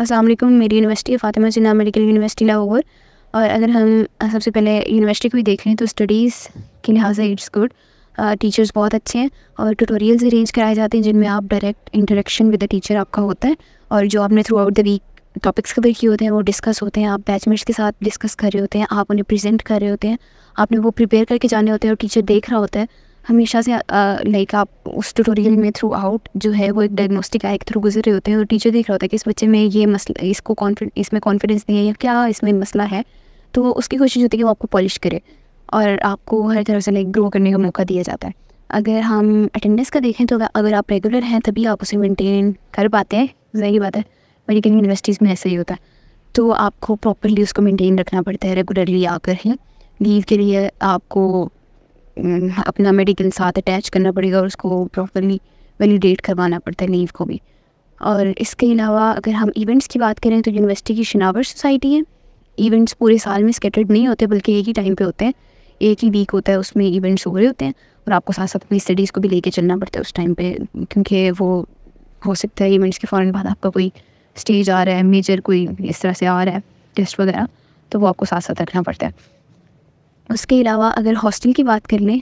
असलम मेरी यूनिवर्सिटी है Fatima Jinnah medical university Lahore और अगर हम सबसे पहले यूनिवर्सिटी को ही देख लें तो स्टडीज़ के लिहाज इट्स गुड टीचर्स बहुत अच्छे हैं और ट्यूटोरियल्स अरेंज कराए जाते हैं जिनमें आप direct interaction with the teacher आपका होता है और जो आपने throughout the week topics cover किए होते हैं वो डिस्कस होते हैं आप बैचमेट्स के साथ डिस्कस कर रहे होते हैं आप उन्हें प्रेजेंट कर रहे होते हैं आपने वो प्रिपेयर करके जाने होते हैं और टीचर देख रहा होता है हमेशा से लाइक आप उस ट्यूटोरियल में थ्रू आउट जो है वो एक डायग्नोस्टिक आई के थ्रू गुजर रहे होते हैं और टीचर देख रहा होता है कि इस बच्चे में ये मसला इसको कॉन्फिड इसमें कॉन्फिडेंस नहीं है या क्या इसमें मसला है तो उसकी कोशिश होती है कि वो आपको पॉलिश करे और आपको हर तरह से लाइक ग्रो करने का मौका दिया जाता है अगर हम अटेंडेंस का देखें तो अगर आप रेगुलर हैं तभी आप उसे मेनटेन कर पाते हैं जहरी बात है कहीं यूनिवर्सिटीज़ में ऐसा ही होता है तो आपको प्रॉपरली उसको मेनटेन रखना पड़ता है रेगुलरली आकर ही लीव के लिए आपको हम्म, अपना मेडिकल साथ अटैच करना पड़ेगा और उसको प्रॉपरली वैलिडेट करवाना पड़ता है लीव को भी और इसके अलावा अगर हम इवेंट्स की बात करें तो यूनिवर्सिटी की शनावर सोसाइटी है इवेंट्स पूरे साल में स्केटर्ड नहीं होते बल्कि एक ही टाइम पे होते हैं एक ही वीक होता है उसमें इवेंट्स हो रहे होते हैं और आपको साथ साथ अपनी स्टडीज़ को भी लेके चलना पड़ता है उस टाइम पे क्योंकि वो हो सकता है इवेंट्स के फ़ौरन बाद आपका कोई स्टेज आ रहा है मेजर कोई इस तरह से आ रहा है टेस्ट वगैरह तो वो आपको साथ साथ रखना पड़ता है उसके अलावा अगर हॉस्टल की बात कर लें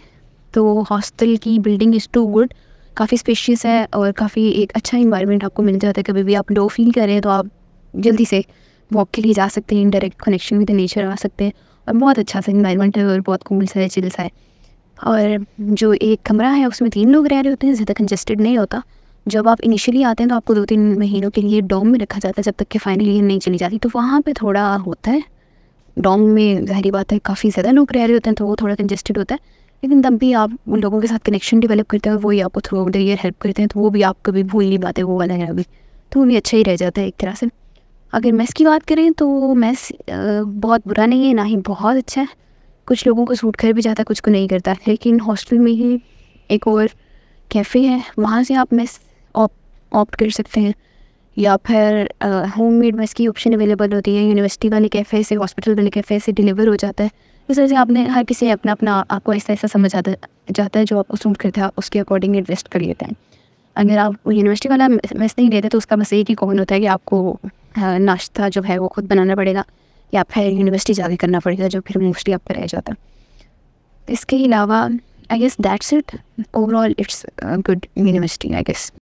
तो हॉस्टल की बिल्डिंग इज़ टू गुड काफ़ी स्पेशियस है और काफ़ी एक अच्छा इन्वायरमेंट आपको मिल जाता है कभी भी आप लो फील करें तो आप जल्दी से वॉक के लिए जा सकते हैं डायरेक्ट कनेक्शन विद नेचर आ सकते हैं और बहुत अच्छा सा इन्वायरमेंट है और बहुत कूल सा है चिल सा है और जो एक कमरा है उसमें तीन लोग रह रहे होते हैं ज़्यादा कंजेस्टेड नहीं होता जब आप इनिशियली आते हैं तो आपको दो तीन महीनों के लिए डॉम में रखा जाता है जब तक कि फाइनली ये नहीं चली जाती तो वहाँ पर थोड़ा होता है डॉम में जहरी बात है काफ़ी ज़्यादा लोग रह रहे होते हैं तो वो थोड़ा कंजेस्टेड होता है लेकिन तब भी आप उन लोगों के साथ कनेक्शन डेवलप करते हैं वही आपको throughout the year help करते हैं तो वो भी आप कभी भूल नहीं पाते वो वाला है अभी तो वो भी अच्छा ही रह जाता है एक तरह से अगर मैस की बात करें तो मैस बहुत बुरा नहीं है ना ही बहुत अच्छा है कुछ लोगों को सूट कर भी जाता है कुछ को नहीं करता लेकिन हॉस्टल में ही एक और कैफ़े है वहाँ से आप मैस ऑप्ट कर सकते हैं या फिर होम मेड में इसकी ऑप्शन अवेलेबल होती है यूनिवर्सिटी वाले कैफ़े से हॉस्पिटल वाले कैफ़े से डिलीवर हो जाता है इस वजह से आपने हर किसी अपना अपना आपको ऐसा ऐसा समझ आता जाता है जो आपको सूट करता है उसके अकॉर्डिंग इन्वेस्ट कर लेते हैं अगर आप यूनिवर्सिटी वाला मैस नहीं लेते तो उसका बस एक ही कौन होता है कि आपको नाश्ता जो है वो खुद बनाना पड़ेगा या फिर यूनिवर्सिटी जाके करना पड़ेगा जो फिर मोस्टली आप रह जाता है इसके अलावा I guess that's it overall it's good university I guess